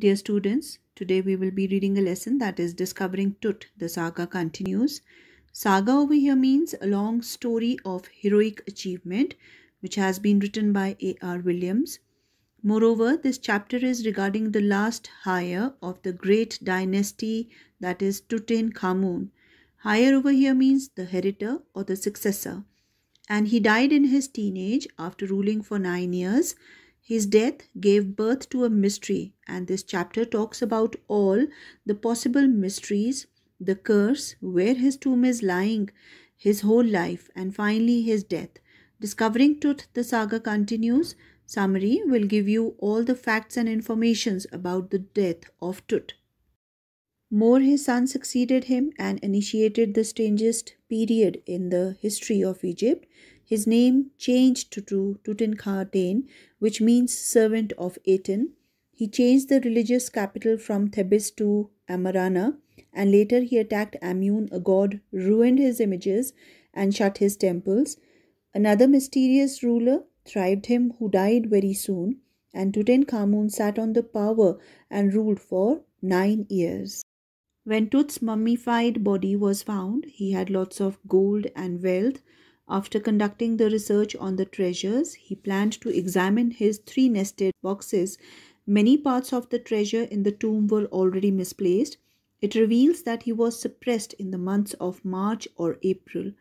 Dear students, today we will be reading a lesson that is Discovering Tut, the saga continues. Saga over here means a long story of heroic achievement which has been written by A.R. Williams. Moreover, this chapter is regarding the last hire of the great dynasty that is Tutankhamun. Hire over here means the heritor or the successor. And he died in his teenage after ruling for nine years his death gave birth to a mystery, and this chapter talks about all the possible mysteries, the curse, where his tomb is lying, his whole life, and finally his death. Discovering Truth, the saga continues. Summary will give you all the facts and informations about the death of Tut. More, his son, succeeded him and initiated the strangest period in the history of Egypt. His name changed to Tutankhaten, which means servant of Aten. He changed the religious capital from Thebes to Amarana, and later he attacked Amun, a god, ruined his images, and shut his temples. Another mysterious ruler thrived him, who died very soon, and Tutankhamun sat on the power and ruled for nine years. When Tut's mummified body was found, he had lots of gold and wealth, after conducting the research on the treasures, he planned to examine his three nested boxes. Many parts of the treasure in the tomb were already misplaced. It reveals that he was suppressed in the months of March or April.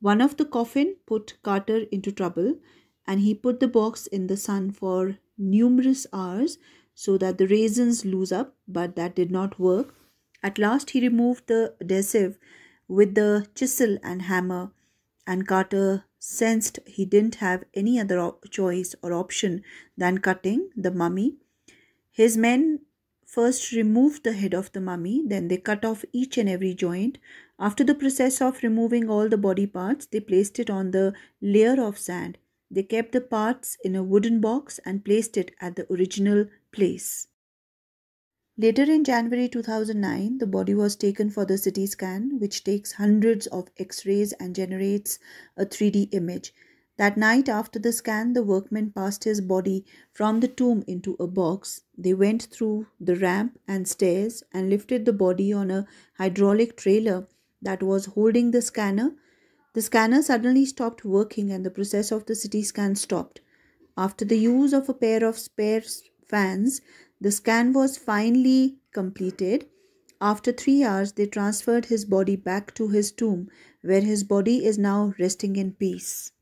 One of the coffin put Carter into trouble and he put the box in the sun for numerous hours so that the raisins lose up, but that did not work. At last, he removed the adhesive with the chisel and hammer and Carter sensed he didn't have any other choice or option than cutting the mummy. His men first removed the head of the mummy, then they cut off each and every joint. After the process of removing all the body parts, they placed it on the layer of sand. They kept the parts in a wooden box and placed it at the original place. Later in January 2009, the body was taken for the CT scan, which takes hundreds of x rays and generates a 3D image. That night after the scan, the workmen passed his body from the tomb into a box. They went through the ramp and stairs and lifted the body on a hydraulic trailer that was holding the scanner. The scanner suddenly stopped working and the process of the CT scan stopped. After the use of a pair of spare fans, the scan was finally completed. After three hours, they transferred his body back to his tomb, where his body is now resting in peace.